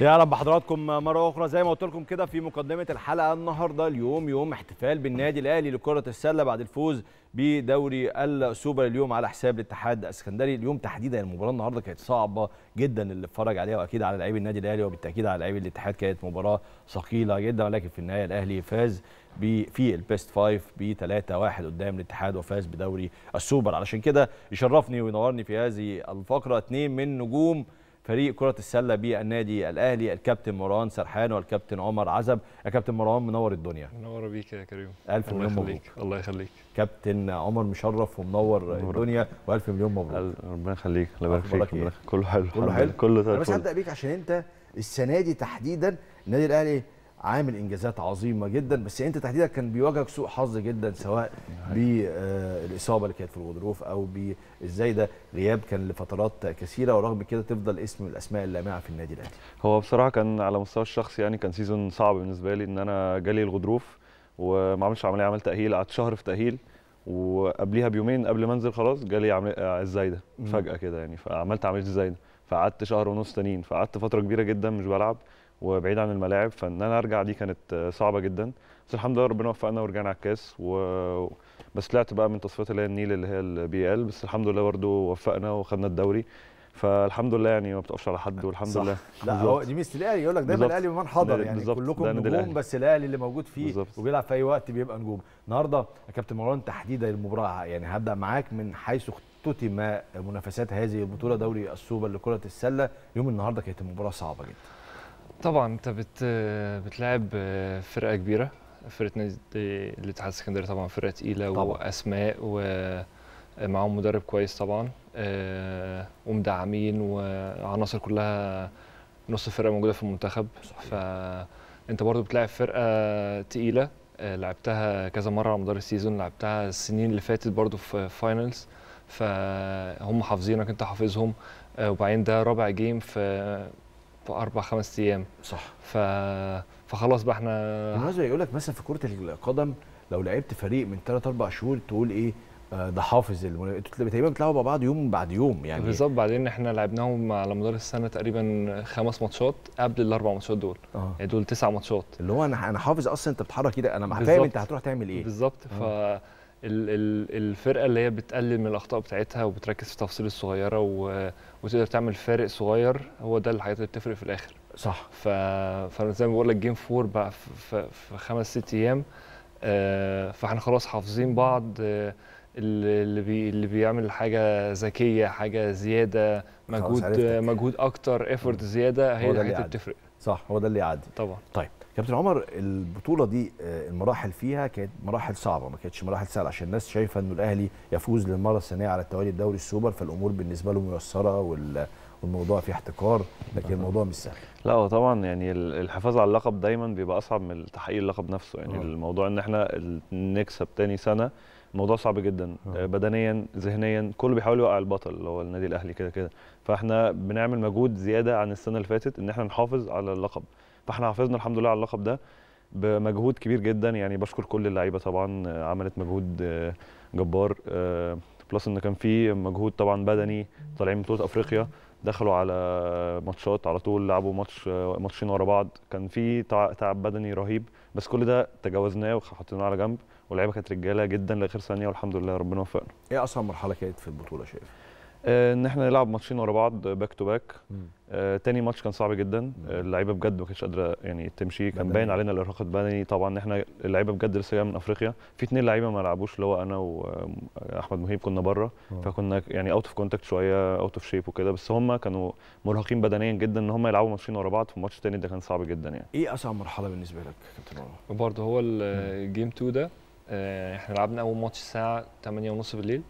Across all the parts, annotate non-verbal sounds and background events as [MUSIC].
يا رب حضراتكم مرة أخرى زي ما قلت لكم كده في مقدمة الحلقة النهاردة اليوم يوم احتفال بالنادي الأهلي لكرة السلة بعد الفوز بدوري السوبر اليوم على حساب الاتحاد الاسكندري اليوم تحديدا المباراة النهاردة كانت صعبة جدا اللي اتفرج عليها وأكيد على لاعبي النادي الأهلي وبالتأكيد على لاعبي الاتحاد كانت مباراة ثقيلة جدا ولكن في النهاية الأهلي فاز في البيست فايف ب 3 1 قدام الاتحاد وفاز بدوري السوبر علشان كده يشرفني وينورني في هذه الفقرة اثنين من نجوم فريق كرة السلة بالنادي الأهلي الكابتن مروان سرحان والكابتن عمر عزب يا كابتن مروان منور الدنيا منور بيك يا كريم ألف مليون مبروك الله يخليك كابتن عمر مشرف ومنور مبروك. الدنيا وألف مليون مبروك ربنا يخليك الله يبارك فيك كله حلو كله حلو كله أنا بس هبدأ بيك عشان أنت السنة دي تحديدا النادي الأهلي عامل انجازات عظيمه جدا بس انت تحديدا كان بيواجهك سوء حظ جدا سواء أيوة. بالاصابه آه، اللي كانت في الغضروف او بازاي ده غياب كان لفترات كثيره ورغم كده تفضل اسم من الاسماء اللامعه في النادي الاهلي. هو بصراحه كان على مستوى الشخصي يعني كان سيزون صعب بالنسبه لي ان انا جالي الغضروف وما عملش عمليه عملت تاهيل قعدت شهر في تاهيل وقبليها بيومين قبل ما انزل خلاص جالي عمليه آه، الزايده فجاه كده يعني فعملت عمليه الزايده فقعدت شهر ونص تانيين فقعدت فتره كبيره جدا مش بلعب وبعيد عن الملاعب فان انا ارجع دي كانت آه، صعبه جدا بس الحمد لله ربنا وفقنا ورجعنا على الكاس و... بس طلعت بقى من تصفيات اللي هي النيل اللي هي البي ال بس الحمد لله برضه وفقنا وخدنا الدوري فالحمد لله يعني ما بتقفش على حد والحمد صح. لله لا هو دي ميزه الاهلي يقول لك دايما الاهلي بمن حضر يعني بالزبط. كلكم نجوم بس الاهلي اللي موجود فيه بالزبط. وبيلعب في اي وقت بيبقى نجوم النهارده يا كابتن مروان تحديدا المباراه يعني هبدا معاك من حيث اختتم منافسات هذه البطوله دوري السوبر لكره السله يوم النهارده كانت المباراه صعبه جدا طبعا انت بت بتلعب فرقه كبيره فرقه نادي الاتحاد السكندري طبعا فرقه تقيله طبعا. واسماء ومعاهم مدرب كويس طبعا آه، ومدعمين وعناصر كلها نص الفرقه موجوده في المنتخب صحيح. فانت برضو بتلعب فرقه تقيله آه، لعبتها كذا مره على مدار السيزون لعبتها السنين اللي فاتت برضو في فاينلز فهم حافظينك انت حافظهم آه، وبعدين ده رابع جيم في اربع خمس ايام صح ف... فخلاص بقى احنا بالمناسبه يقول لك مثلا في كره القدم لو لعبت فريق من ثلاث اربع شهور تقول ايه آه، ده حافظ انتوا تقريبا بتلعبوا مع بعض يوم بعد يوم يعني بالظبط بعدين احنا لعبناهم على مدار السنه تقريبا خمس ماتشات قبل الاربع ماتشات دول آه. يعني دول تسع ماتشات اللي هو انا انا حافظ اصلا انت بتتحرك كده انا فاهم انت هتروح تعمل ايه بالظبط آه. ف الفرقه اللي هي بتقلل من الاخطاء بتاعتها وبتركز في التفاصيل الصغيره وتقدر تعمل فارق صغير هو ده الحاجات اللي بتفرق في الاخر صح ف... فانا زي ما بقول لك جيم فور بقى في, خمس ست ايام آه، فاحنا خلاص حافظين بعض آه، اللي بي... اللي بيعمل حاجه ذكيه حاجه زياده مجهود مجهود اكتر ايفورت زياده هي الحاجات اللي بتفرق صح هو ده اللي يعدي طبعا طيب كابتن عمر البطوله دي آه، المراحل فيها كانت مراحل صعبه ما كانتش مراحل سهله عشان الناس شايفه انه الاهلي يفوز للمره الثانيه على التوالي الدوري السوبر فالامور بالنسبه له ميسره والموضوع فيه احتكار لكن الموضوع مش سهل لا هو طبعا يعني الحفاظ على اللقب دايما بيبقى اصعب من تحقيق اللقب نفسه يعني أوه. الموضوع ان احنا نكسب تاني سنه الموضوع صعب جدا أوه. بدنيا ذهنيا كله بيحاول يوقع البطل اللي هو النادي الاهلي كده كده فاحنا بنعمل مجهود زياده عن السنه اللي فاتت ان احنا نحافظ على اللقب فاحنا حافظنا الحمد لله على اللقب ده بمجهود كبير جدا يعني بشكر كل اللعيبه طبعا آه، عملت مجهود آه، جبار بلس آه، ان كان في مجهود طبعا بدني طالعين بطوله افريقيا دخلوا على ماتشات على طول لعبوا ماتش ماتشين ورا بعض كان في تعب بدني رهيب بس كل ده تجاوزناه وحطيناه على جنب واللعيبه كانت رجاله جدا لاخر ثانيه والحمد لله ربنا وفقنا. ايه اصعب مرحله كانت في البطوله شايف؟ آه، ان احنا نلعب ماتشين ورا بعض باك تو باك تاني ماتش كان صعب جدا آه، اللعيبه بجد ما كانتش قادره يعني تمشي كان باين علينا الارهاق البدني طبعا احنا اللعيبه بجد لسه جايه من افريقيا في اثنين لعيبه ما لعبوش اللي هو انا واحمد آه، مهيب كنا بره فكنا يعني اوت اوف كونتاكت شويه اوت اوف شيب وكده بس هم كانوا مرهقين بدنيا جدا ان هم يلعبوا ماتشين ورا بعض فالماتش التاني ده كان صعب جدا يعني ايه اصعب مرحله بالنسبه لك كابتن برضه هو الجيم 2 ده آه، احنا لعبنا اول ماتش الساعه 8:30 بالليل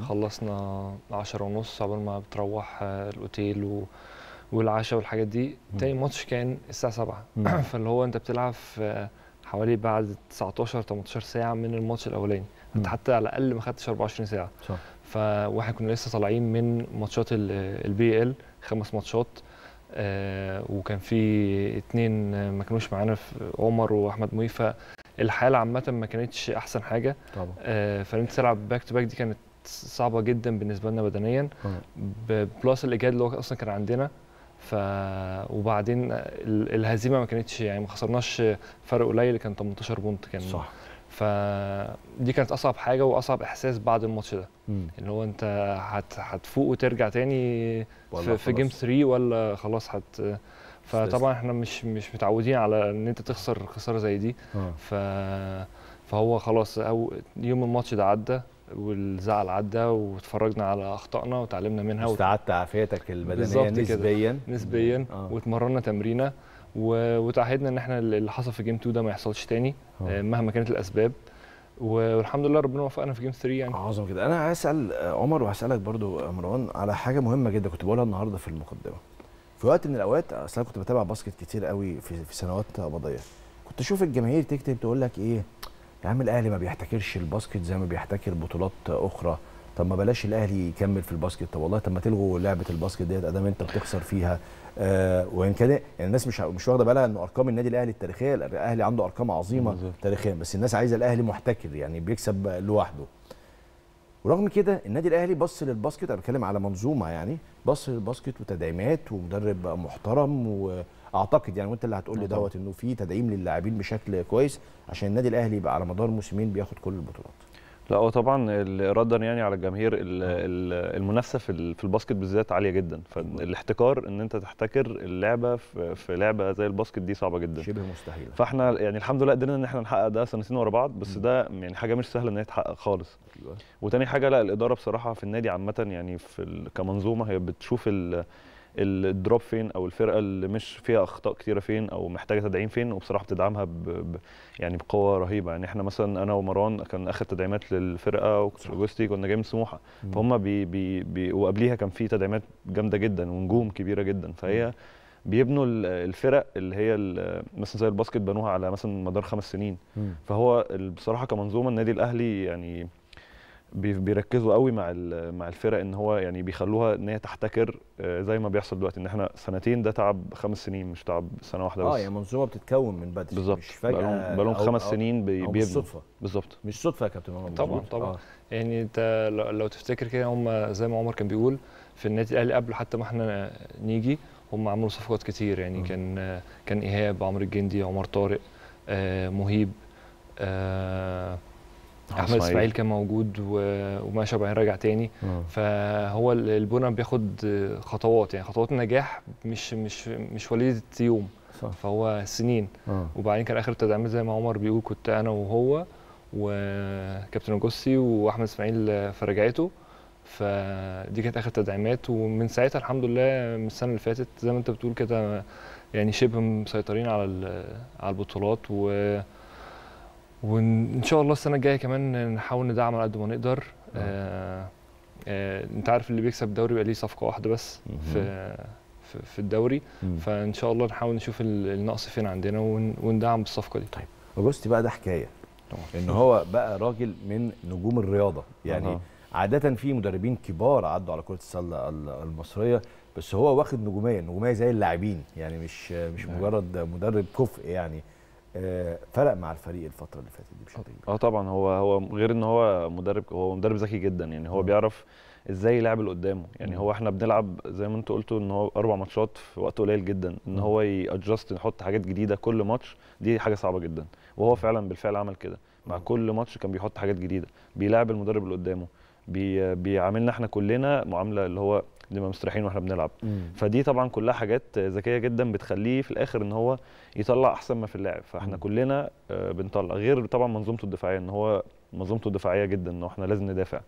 خلصنا 10:30 قبل ما بتروح آه، الاوتيل و... والعشاء والحاجات دي تاني ماتش كان الساعه 7 [CLEARS THROAT] فاللي هو انت بتلعب حوالي بعد 19 18 ساعه من الماتش الاولاني انت حتى على الاقل ما خدتش 24 ساعه صح ف... واحنا كنا لسه طالعين من ماتشات البي ال خمس ماتشات آه وكان في اتنين ما كانوش معانا عمر واحمد مهيفة الحاله عامه ما كانتش احسن حاجه طبعا آه فان تلعب باك تو باك دي كانت صعبه جدا بالنسبه لنا بدنيا آه. بلس الاجهاد اللي هو اصلا كان عندنا ف وبعدين الهزيمه ما كانتش يعني ما خسرناش فرق قليل كان 18 بونت كان صح فدي كانت اصعب حاجه واصعب احساس بعد الماتش ده مم. ان هو انت هت... هتفوق وترجع تاني في, في جيم 3 ولا خلاص هت فطبعا احنا مش مش متعودين على ان انت تخسر خساره زي دي آه. ف فهو خلاص أو يوم الماتش ده عدى والزعل عدى واتفرجنا على اخطائنا وتعلمنا منها استعدت عافيتك البدنيه نسبيا كده. نسبيا آه. واتمرنا تمرينه وتعهدنا ان احنا اللي حصل في جيم 2 ده ما يحصلش تاني آه. آه، مهما كانت الاسباب والحمد لله ربنا وفقنا في جيم 3 يعني عظيم كده انا هسال عمر وهسالك برضو مروان على حاجه مهمه جدا كنت بقولها النهارده في المقدمه في وقت من الاوقات اصل انا كنت بتابع باسكت كتير قوي في, في سنوات قضية كنت اشوف الجماهير تكتب تقول لك ايه يا عم الاهلي ما بيحتكرش الباسكت زي ما بيحتكر بطولات اخرى طب ما بلاش الاهلي يكمل في الباسكت طب والله طب ما تلغوا لعبه الباسكت ديت ادام انت بتخسر فيها آه وان كان يعني الناس مش مش واخده بالها ان ارقام النادي الاهلي التاريخيه الاهلي عنده ارقام عظيمه تاريخيا بس الناس عايزه الاهلي محتكر يعني بيكسب لوحده ورغم كده النادي الاهلي بص للباسكت انا بتكلم على منظومه يعني بص للباسكت وتدعيمات ومدرب محترم واعتقد يعني وانت اللي هتقول لي آه، دوت انه في تدعيم للاعبين بشكل كويس عشان النادي الاهلي يبقى على مدار موسمين بياخد كل البطولات لا هو طبعا ردا يعني على الجماهير آه. المنافسه في الباسكت بالذات عاليه جدا فالاحتكار ان انت تحتكر اللعبه في لعبه زي الباسكت دي صعبه جدا شبه مستحيله فاحنا يعني الحمد لله قدرنا ان احنا نحقق ده سنتين ورا بعض بس ده يعني حاجه مش سهله ان هي تتحقق خالص أيوة. وتاني حاجه لا الاداره بصراحه في النادي عامه يعني في كمنظومه هي بتشوف ال الدروب فين او الفرقه اللي مش فيها اخطاء كتيره فين او محتاجه تدعيم فين وبصراحه بتدعمها ب... ب... يعني بقوه رهيبه يعني احنا مثلا انا ومروان كان اخر تدعيمات للفرقه وجوستي كنا جايين من سموحه فهم بي... بي... بي... وقبليها كان في تدعيمات جامده جدا ونجوم كبيره جدا فهي بيبنوا الفرق اللي هي مثلا زي الباسكت بنوها على مثلا مدار خمس سنين م. فهو بصراحه كمنظومه النادي الاهلي يعني بيركزوا قوي مع مع الفرق ان هو يعني بيخلوها ان هي تحتكر آه، زي ما بيحصل دلوقتي ان احنا سنتين ده تعب خمس سنين مش تعب سنه واحده آه، بس اه يعني منظومه بتتكون من بدري بالظبط مش فجاه بقالهم خمس سنين بيبنوا مش صدفه بالظبط مش صدفه يا كابتن عمر طبعا طبعا آه. يعني انت لو تفتكر كده هم زي ما عمر كان بيقول في النادي الاهلي قبل حتى ما احنا نيجي هم عملوا صفقات كتير يعني م. آه. كان كان ايهاب عمرو الجندي عمر طارق آه مهيب آه احمد اسماعيل كان موجود وماشي وبعدين راجع تاني مم. آه. فهو البنا بياخد خطوات يعني خطوات النجاح مش مش مش وليده يوم صح. فهو سنين مم. آه. وبعدين كان اخر تدعيمات زي ما عمر بيقول كنت انا وهو وكابتن جوسي واحمد اسماعيل في رجعته فدي كانت اخر تدعيمات ومن ساعتها الحمد لله من السنه اللي فاتت زي ما انت بتقول كده يعني شبه مسيطرين على على البطولات و وان شاء الله السنه الجايه كمان نحاول ندعم على قد ما نقدر آه. آه، آه، انت عارف اللي بيكسب الدوري بيبقى ليه صفقه واحده بس في في الدوري مم. فان شاء الله نحاول نشوف النقص فين عندنا وندعم بالصفقه دي طيب اوجستي بقى ده حكايه ان هو بقى راجل من نجوم الرياضه يعني أه. عاده في مدربين كبار عدوا على كره السله المصريه بس هو واخد نجوميه نجوميه زي اللاعبين يعني مش مش مجرد مدرب كفء يعني آه، فرق مع الفريق الفتره اللي فاتت دي بشكل كبير. آه،, اه طبعا هو هو غير ان هو مدرب هو مدرب ذكي جدا يعني هو آه. بيعرف ازاي يلعب اللي قدامه يعني هو احنا بنلعب زي ما انتوا قلتوا ان هو اربع ماتشات في وقت قليل جدا ان هو يأجست يحط حاجات جديده كل ماتش دي حاجه صعبه جدا وهو فعلا بالفعل عمل كده مع كل ماتش كان بيحط حاجات جديده بيلعب المدرب اللي قدامه بي بيعاملنا احنا كلنا معامله اللي هو نبقى مستريحين واحنا بنلعب مم. فدي طبعا كلها حاجات ذكيه جدا بتخليه في الاخر ان هو يطلع احسن ما في اللاعب فاحنا مم. كلنا آه، بنطلع غير طبعا منظومته الدفاعيه ان هو منظومته الدفاعيه جدا ان احنا لازم ندافع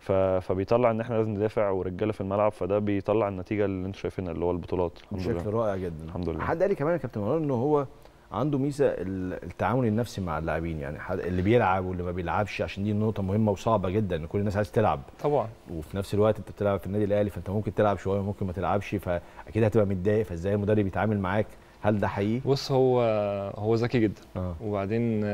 ف... فبيطلع ان احنا لازم ندافع ورجاله في الملعب فده بيطلع النتيجه اللي انتم شايفينها اللي هو البطولات الحمد لله بشكل رائع جدا الحمد لله حد قال لي كمان يا كابتن مروان ان هو عنده ميزه التعامل النفسي مع اللاعبين يعني اللي بيلعب واللي ما بيلعبش عشان دي نقطه مهمه وصعبه جدا ان كل الناس عايز تلعب طبعا وفي نفس الوقت انت بتلعب في النادي الاهلي فانت ممكن تلعب شويه وممكن ما تلعبش فاكيد هتبقى متضايق فازاي المدرب يتعامل معاك هل ده حقيقي بص هو هو ذكي جدا آه. وبعدين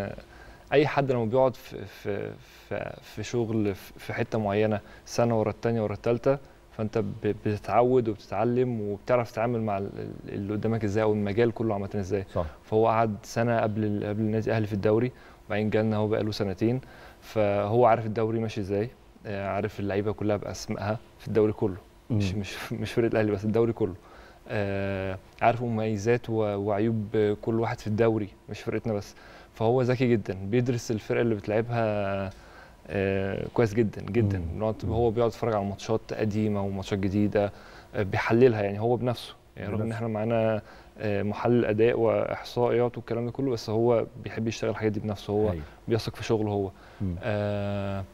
اي حد لما بيقعد في في في, في شغل في حته معينه سنه ورا الثانيه ورا الثالثه فانت بتتعود وبتتعلم وبتعرف تتعامل مع اللي قدامك ازاي او المجال كله عامه ازاي صح. فهو قعد سنه قبل قبل النادي الاهلي في الدوري وبعدين جالنا هو بقى له سنتين فهو عارف الدوري ماشي ازاي آه، عارف اللعيبه كلها باسمائها في الدوري كله مم. مش مش مش فريق الاهلي بس الدوري كله آه عارف مميزات وعيوب كل واحد في الدوري مش فرقتنا بس فهو ذكي جدا بيدرس الفرقه اللي بتلعبها آه، كويس جدا جدا مم. هو بيقعد يتفرج على ماتشات قديمه وماتشات جديده آه، بيحللها يعني هو بنفسه يعني رغم ان احنا معانا آه، محلل اداء واحصائيات والكلام ده كله بس هو بيحب يشتغل الحاجات دي بنفسه هو أيوة. بيثق في شغله هو آه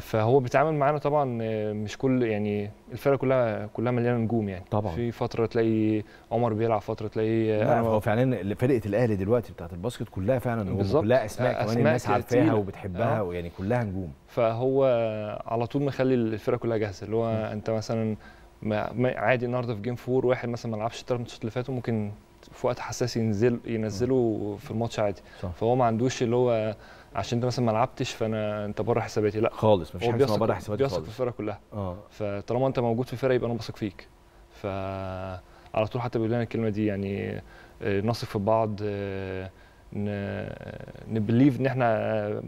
فهو بيتعامل معانا طبعا آه، مش كل يعني الفرقه كلها كلها مليانه نجوم يعني طبعا في فتره تلاقي عمر بيلعب فتره تلاقي آه، هو فعلا فرقه الاهلي دلوقتي بتاعت الباسكت كلها فعلا نجوم كلها اسماء آه، كمان الناس عارفاها وبتحبها آه. ويعني كلها نجوم فهو على طول مخلي الفرقه كلها جاهزه اللي هو م. انت مثلا عادي النهارده في جيم فور واحد مثلا ما لعبش الثلاث ماتشات اللي فاتوا ممكن في وقت حساس ينزل ينزله م. في الماتش عادي صح. فهو ما عندوش اللي هو عشان انت مثلا ما لعبتش فانا انت بره حساباتي لا خالص مفيش حاجه اسمها بره حساباتي خالص بيثق في الفرقه كلها اه فطالما انت موجود في الفرقه يبقى انا بثق فيك ف على طول حتى بيقول لنا الكلمه دي يعني آه، نثق في بعض آه، نبليف ان احنا آه،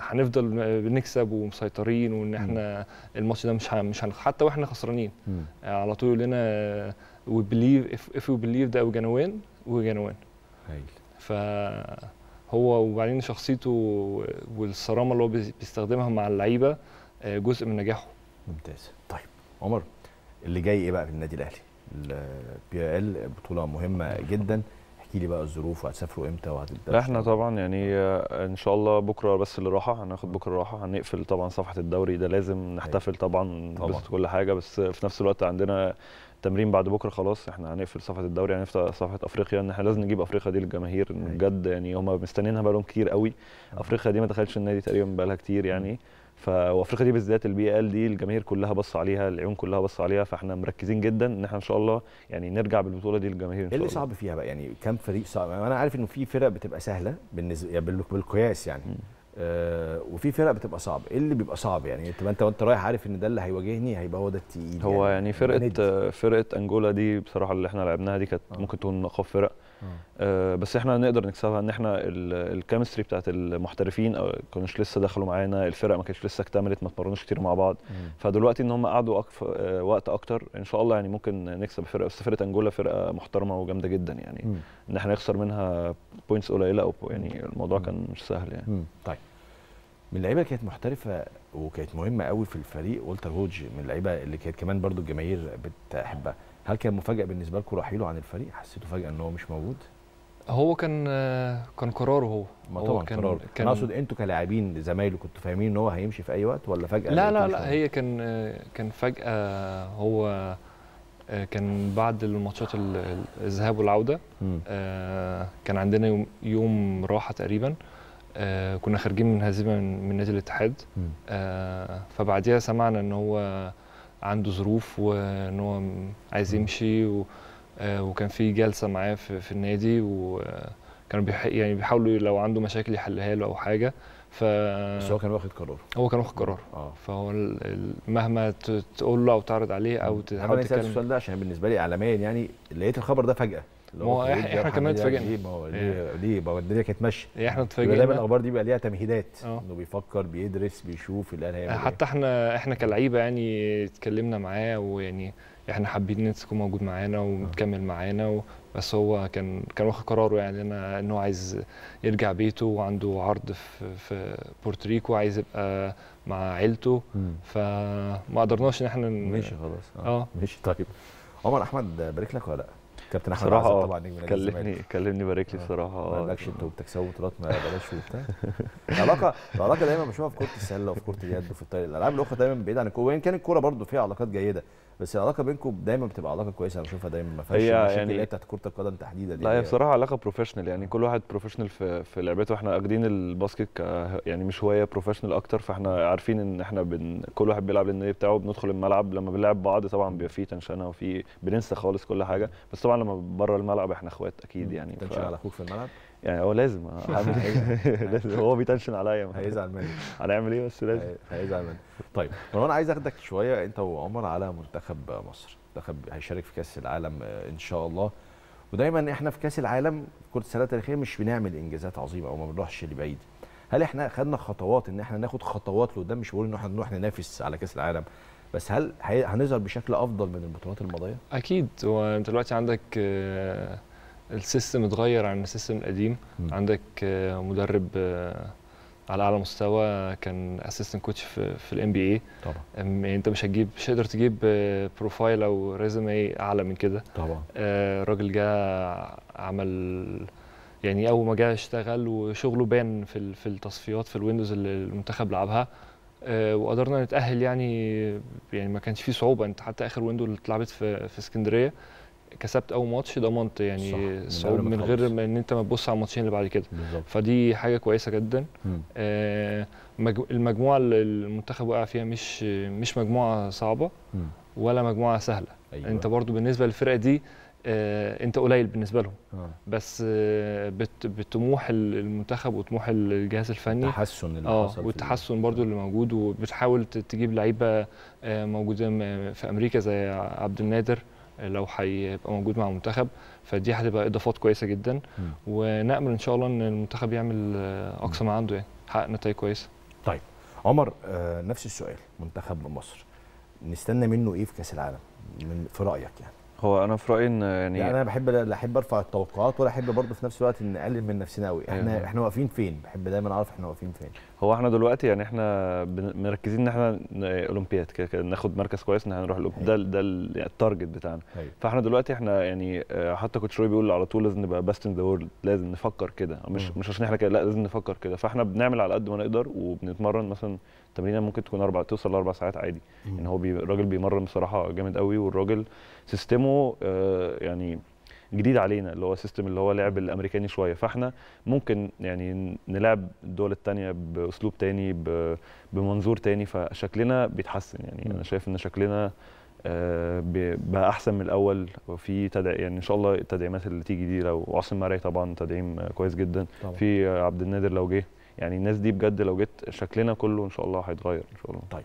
هنفضل بنكسب ومسيطرين وان احنا الماتش ده مش مش حتى واحنا خسرانين على طول يقول لنا وي بليف اف وي بليف ده وجنوان وين هايل ف هو وبعدين شخصيته والصرامه اللي هو بيستخدمها مع اللعيبه آه، جزء من نجاحه ممتاز طيب عمر اللي جاي ايه بقى في النادي الاهلي البي ال بطوله مهمه جدا احكي لي بقى الظروف وهتسافروا امتى وهتبدأ احنا طبعا يعني آه، ان شاء الله بكره بس اللي راحه هناخد بكره راحه هنقفل طبعا صفحه الدوري ده لازم أيوة. نحتفل طبعا بس كل حاجه بس في نفس الوقت عندنا تمرين بعد بكره خلاص احنا هنقفل صفحه الدوري هنفتح صفحه افريقيا ان احنا لازم نجيب افريقيا دي للجماهير أيوة. بجد يعني هم مستنيينها بقالهم كتير قوي أيوة. افريقيا دي ما دخلتش النادي تقريبا بقالها كتير يعني وافريقيا دي بالذات البي ال دي الجماهير كلها بص عليها العيون كلها بص عليها فاحنا مركزين جدا ان احنا ان شاء الله يعني نرجع بالبطوله دي للجماهير ان إيه شاء الله اللي صعب فيها بقى يعني كم فريق صعب انا عارف انه في فرق بتبقى سهله بالنسبه يعني بالقياس يعني آه وفي فرق بتبقى صعبه ايه اللي بيبقى صعب يعني تبقى انت وانت رايح عارف ان ده اللي هيواجهني هيبقى هو ده التقيل هو يعني, يعني فرقه فرقه انجولا دي بصراحه اللي احنا لعبناها دي كانت آه. ممكن تكون من فرق آه بس احنا نقدر نكسبها ان احنا الكيمستري بتاعت المحترفين او كانوش لسه دخلوا معانا الفرق ما كانتش لسه اكتملت ما اتمرنوش كتير مع بعض مم. فدلوقتي ان هم قعدوا أكف... آه وقت اكتر ان شاء الله يعني ممكن نكسب فرقه بس فرقه انجولا فرقه محترمه وجامده جدا يعني مم. ان احنا نخسر منها بوينتس قليله او يعني الموضوع مم. كان مش سهل يعني مم. طيب من اللعيبه كانت محترفه وكانت مهمه قوي في الفريق والتر هوج من اللعيبه اللي كانت كمان برضو الجماهير بتحبها هل كان مفاجاه بالنسبه لكم رحيله عن الفريق حسيتوا فجاه ان هو مش موجود هو كان كان قراره هو ما طبعا هو كان قرار كان انا اقصد انتوا كلاعبين زمايله كنتوا فاهمين ان هو هيمشي في اي وقت ولا فجاه لا لا لا هي كان كان فجاه هو كان بعد الماتشات الذهاب والعوده كان عندنا يوم راحه تقريبا كنا خارجين من هزيمه من, نادي الاتحاد فبعديها سمعنا ان هو عنده ظروف وان هو عايز يمشي و... آه، وكان في جلسه معاه في, في النادي وكانوا آه، بيح... يعني بيحاولوا لو عنده مشاكل يحلها له او حاجه ف بس هو كان واخد قرار هو كان واخد قرار اه فهو مهما تقول له او تعرض عليه او تحاول تتكلم انا السؤال ده عشان بالنسبه لي اعلاميا يعني لقيت الخبر ده فجاه ما احنا, كمان اتفاجئنا ما هو إيه. ليه ليه الدنيا كانت ماشيه إيه، احنا اتفاجئنا دايما الاخبار دي بيبقى ليها تمهيدات آه. انه بيفكر بيدرس بيشوف الاهلي هيعمل إيه. حتى احنا احنا كلعيبه يعني اتكلمنا معاه ويعني احنا حابين ان تكون موجود معانا آه. ومكمل معانا و... بس هو كان كان واخد قراره يعني انا ان هو عايز يرجع بيته وعنده عرض في في بورتريكو عايز يبقى مع عيلته فما قدرناش ان احنا ماشي خلاص آه. آه. ماشي طيب عمر احمد بارك لك ولا لا؟ كابتن احمد صراحة آه، طبعا نجم نادي كلمني كلمني بارك لي بصراحه آه، ما آه، قالكش انتوا بتكسبوا بطولات ما بلاش وبتاع [LAUGHS] العلاقه العلاقه دايما بشوفها في كره السله وفي كره اليد وفي الطايره الالعاب الاخرى دايما بعيد عن الكوره وان كانت الكوره برده فيها علاقات جيده بس العلاقه بينكم دايما بتبقى علاقه كويسه انا بشوفها دايما ما فيهاش مشاكل يعني اللي بتاعت كره القدم تحديدا لا هي بصراحه علاقه بروفيشنال يعني كل واحد بروفيشنال في في لعبته احنا اخدين الباسكت يعني مش هوايه بروفيشنال اكتر فاحنا عارفين ان احنا بن كل واحد بيلعب للنادي بتاعه بندخل الملعب لما بنلعب بعض طبعا بيبقى في تنشنه وفي بننسى خالص كل حاجه بس طبعا لما بره الملعب احنا اخوات اكيد يعني تنشن ف... على اخوك في الملعب يعني هو لازم هعمل [LAUGHS] إيه؟ [LAUGHS] لازم هو بيتنشن عليا هيزعل مني هنعمل [LAUGHS] ايه بس لازم هيزعل مني طيب مروان عايز اخدك شويه انت وعمر على منتخب مصر منتخب هيشارك في كاس العالم آه، ان شاء الله ودايما احنا في كاس العالم كره السله التاريخيه مش بنعمل انجازات عظيمه او ما بنروحش لبعيد هل احنا خدنا خطوات ان احنا ناخد خطوات لقدام مش بقول ان احنا نروح ننافس على كاس العالم بس هل هنظهر بشكل افضل من البطولات الماضيه؟ اكيد وانت دلوقتي عندك آه، السيستم اتغير عن السيستم القديم م. عندك آه، مدرب آه، على اعلى مستوى كان اسيستنت كوتش في, في الام بي اي طبعا يعني انت مش هتجيب مش هتقدر تجيب بروفايل آه، او ريزومي اعلى من كده طبعا الراجل جه عمل يعني اول ما جه اشتغل وشغله بان في في التصفيات في الويندوز اللي المنتخب لعبها وقدرنا نتاهل يعني يعني ما كانش فيه صعوبه انت حتى اخر ويندو اللي اتلعبت في في اسكندريه كسبت اول ماتش ضمنت يعني الصعود من غير ما ان انت ما تبص على الماتشين اللي بعد كده بالزبط. فدي حاجه كويسه جدا آه المجموعه اللي المنتخب وقع فيها مش مش مجموعه صعبه مم. ولا مجموعه سهله أيوة. انت برضو بالنسبه للفرقه دي آه انت قليل بالنسبه لهم آه. بس آه بطموح المنتخب وطموح الجهاز الفني التحسن اللي آه حصل والتحسن برضو آه. اللي موجود وبتحاول تجيب لعيبه آه موجوده في امريكا زي عبد النادر لو هيبقى موجود مع المنتخب فدي هتبقى اضافات كويسه جدا م. ونامل ان شاء الله ان المنتخب يعمل آه، اقصى ما عنده يعني يحقق نتائج كويسه طيب عمر آه نفس السؤال منتخب مصر نستنى منه ايه في كاس العالم من في رايك يعني هو انا في رايي ان يعني, يعني انا بحب لا احب ارفع التوقعات ولا احب برضه في نفس الوقت ان نقلل من نفسنا قوي احنا أيوة. احنا واقفين فين بحب دايما اعرف احنا واقفين فين هو احنا دلوقتي يعني احنا مركزين ان احنا اولمبياد ناخد مركز كويس ان احنا نروح الاولمبياد ده أيوة. ده التارجت يعني بتاعنا هي. أيوة. فاحنا دلوقتي احنا يعني آه، حتى كوتش روي بيقول على طول لازم نبقى بيست ان ذا وورلد لازم نفكر كده مش م. مش عشان احنا كده لا لازم نفكر كده فاحنا بنعمل على قد ما نقدر وبنتمرن مثلا تمرينه ممكن تكون اربع توصل لاربع ساعات عادي م. يعني هو بي الراجل بيمرن بصراحه جامد قوي والراجل سيستمه آه يعني جديد علينا اللي هو سيستم اللي هو لعب الامريكاني شويه فاحنا ممكن يعني نلعب الدول الثانيه باسلوب تاني بمنظور تاني فشكلنا بيتحسن يعني م. انا شايف ان شكلنا آه، بقى احسن من الاول وفي تدع يعني ان شاء الله التدعيمات اللي تيجي دي لو عاصم مرعي طبعا تدعيم كويس جدا طبعا. في عبد النادر لو جه يعني الناس دي بجد لو جت شكلنا كله ان شاء الله هيتغير ان شاء الله طيب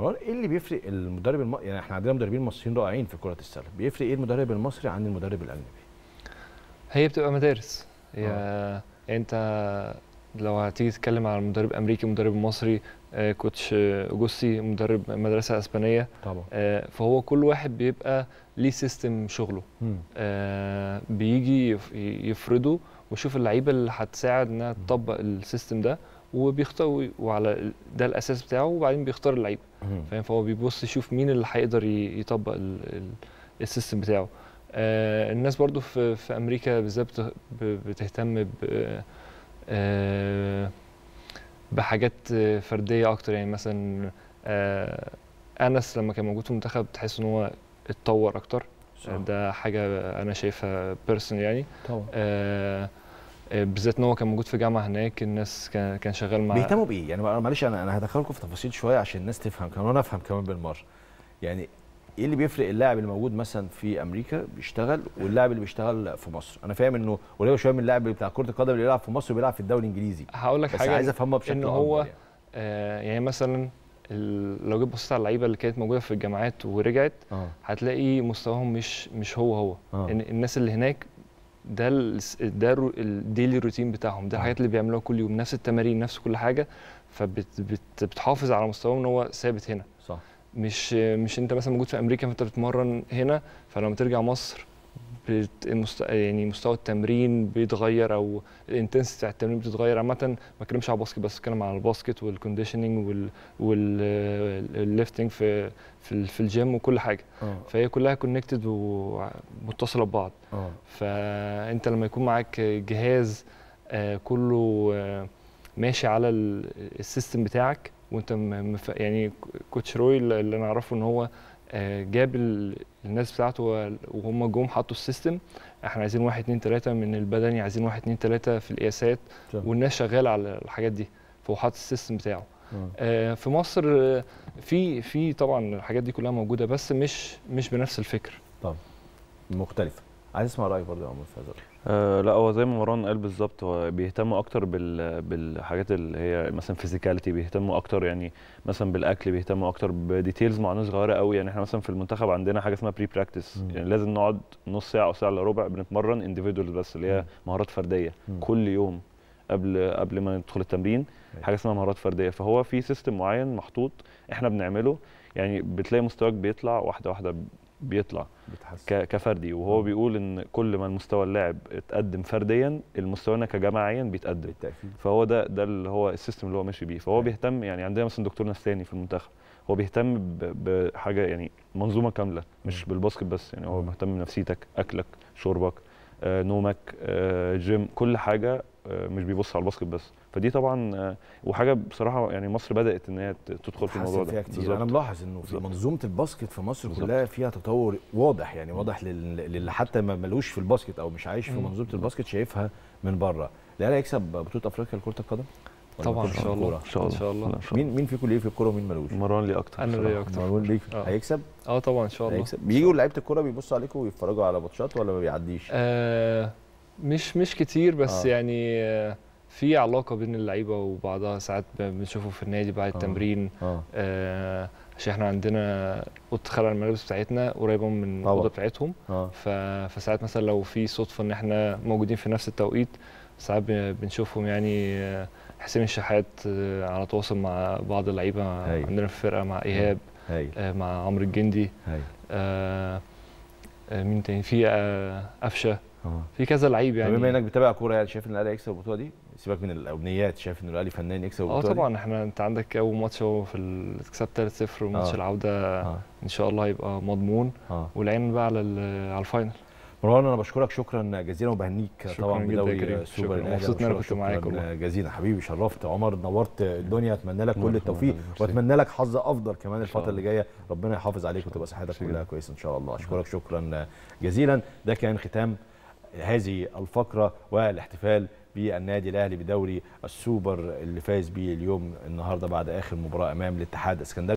ايه اللي بيفرق المدرب الم... يعني احنا عندنا مدربين مصريين رائعين في كره السله بيفرق ايه المدرب المصري عن المدرب الاجنبي هي بتبقى مدارس يا أوه. انت لو هتيجي تتكلم على مدرب امريكي مدرب مصري آه، كوتش آه، جوسي مدرب مدرسه اسبانيه طبعا آه، فهو كل واحد بيبقى ليه سيستم شغله بيجي يفرضه ويشوف اللعيبه اللي هتساعد انها تطبق السيستم ده وبيختار وعلى ده الاساس بتاعه وبعدين بيختار اللعيبه فاهم فهو بيبص يشوف مين اللي هيقدر يطبق السيستم بتاعه آه، الناس برضو في, في امريكا بالذات بتهتم ب آه، بحاجات فرديه اكتر يعني مثلا آه، انس لما كان موجود في المنتخب تحس ان هو اتطور اكتر صح. ده حاجه انا شايفها بيرسون يعني طبعا آه بالذات ان هو كان موجود في جامعه هناك الناس كان شغال معاه بيهتموا بايه؟ يعني معلش انا انا هدخلكم في تفاصيل شويه عشان الناس تفهم كمان وانا افهم كمان بالمره. يعني ايه اللي بيفرق اللاعب اللي موجود مثلا في امريكا بيشتغل واللاعب اللي بيشتغل في مصر؟ انا فاهم انه قليل شويه من اللاعب بتاع كره القدم اللي بيلعب في مصر وبيلعب في الدوري الانجليزي. هقول لك حاجه بس عايز افهمها بشكل ان هو يعني, آه يعني مثلا لو جيت بصيت على اللعيبه اللي كانت موجوده في الجامعات ورجعت آه. هتلاقي مستواهم مش مش هو هو آه. الناس اللي هناك ده ال ده الديلي روتين بتاعهم ده الحاجات اللي بيعملوها كل يوم نفس التمارين نفس كل حاجه فبتحافظ على مستواهم ان هو ثابت هنا صح مش مش انت مثلا موجود في امريكا فانت بتتمرن هنا فلما ترجع مصر يعني مستوى التمرين بيتغير او الانتنسيتي بتاع التمرين بتتغير عامه ما بتكلمش على الباسكت بس بتكلم على الباسكت والكونديشننج والليفتنج في في, في الجيم وكل حاجه أوه. فهي كلها كونكتد ومتصله ببعض أوه. فانت لما يكون معاك جهاز آه، كله آه، ماشي على السيستم بتاعك وانت مف... يعني كوتش روي اللي انا اعرفه ان هو آه، جاب الناس بتاعته وهم جم حطوا السيستم احنا عايزين واحد اتنين تلاته من البدني عايزين واحد اتنين تلاته في القياسات والناس شغاله على الحاجات دي فهو حاطط السيستم بتاعه آه, آه، في مصر آه، في في طبعا الحاجات دي كلها موجوده بس مش مش بنفس الفكر طبعا مختلفه عايز اسمع رايك برضه يا عمر في هذا آه لا هو زي ما مروان قال بالظبط هو بيهتموا اكتر بال بالحاجات اللي هي مثلا فيزيكاليتي بيهتموا اكتر يعني مثلا بالاكل بيهتموا اكتر بديتيلز معينه صغيره قوي يعني احنا مثلا في المنتخب عندنا حاجه اسمها بري براكتس يعني لازم نقعد نص ساعه او ساعه الا ربع بنتمرن انديفيدوال بس اللي هي مهارات فرديه مم. كل يوم قبل قبل ما ندخل التمرين أيوة. حاجه اسمها مهارات فرديه فهو في سيستم معين محطوط احنا بنعمله يعني بتلاقي مستواك بيطلع واحده واحده بيطلع بتحسن. كفردي وهو آه. بيقول ان كل ما المستوى اللاعب اتقدم فرديا المستوى كجماعيا بيتقدم بالتأكيد. فهو ده ده اللي هو السيستم اللي هو ماشي بيه فهو آه. بيهتم يعني عندنا مثلا دكتور نفساني في المنتخب هو بيهتم بحاجه يعني منظومه كامله مش بالباسكت بس يعني هو مهتم بنفسيتك اكلك شربك آه، نومك آه، جيم كل حاجه آه، مش بيبص على الباسكت بس فدي طبعا وحاجه بصراحه يعني مصر بدات ان هي تدخل في الموضوع ده فيها كتير انا ملاحظ انه في منظومه الباسكت في مصر بالزبط. كلها فيها تطور واضح يعني واضح للي حتى ما ملوش في الباسكت او مش عايش في منظومه الباسكت شايفها من بره الاهلي هيكسب بطوله افريقيا لكره القدم طبعا ان شاء الله ان شاء الله ان شاء الله مين مين فيكم ليه في الكوره ومين ملوش مروان ليه اكتر انا ليه اكتر مروان ليه آه. هيكسب اه طبعا ان شاء الله بييجوا لعيبه الكوره بيبصوا عليكم ويتفرجوا على ماتشات ولا ما بيعديش آه مش مش كتير بس آه. يعني آه في علاقه بين اللعيبه وبعضها ساعات بنشوفه في النادي بعد آه. التمرين آه. آه عشان احنا عندنا اوضه خلع الملابس بتاعتنا قريبه من الاوضه بتاعتهم آه. فساعات مثلا لو في صدفه ان احنا موجودين في نفس التوقيت ساعات بنشوفهم يعني آه، حسين الشحات آه، على تواصل مع بعض اللعيبه عندنا في الفرقه مع ايهاب آه مع عمرو الجندي آه مين تاني في قفشه في كذا لعيب يعني بما انك بتابع كوره يعني شايف ان الاهلي هيكسب البطوله دي سيبك من الامنيات شايف ان الاهلي فنان يكسب اه طبعا احنا انت عندك اول ماتش هو في كسبت 3 0 وماتش آه. العوده آه. ان شاء الله هيبقى مضمون آه. والعين بقى على على الفاينل مروان انا بشكرك شكرا جزيلا وبهنيك طبعا بدوري السوبر الاهلي مبسوط ان انا كنت معاك جزيلا حبيبي شرفت عمر نورت الدنيا اتمنى لك كل التوفيق واتمنى لك حظ افضل كمان الفتره اللي جايه ربنا يحافظ عليك وتبقى صحتك كلها كويسه ان شاء الله اشكرك شكرا جزيلا ده كان ختام هذه الفقره والاحتفال بالنادي الاهلي بدوري السوبر اللي فاز بيه اليوم النهارده بعد اخر مباراه امام الاتحاد اسكندريه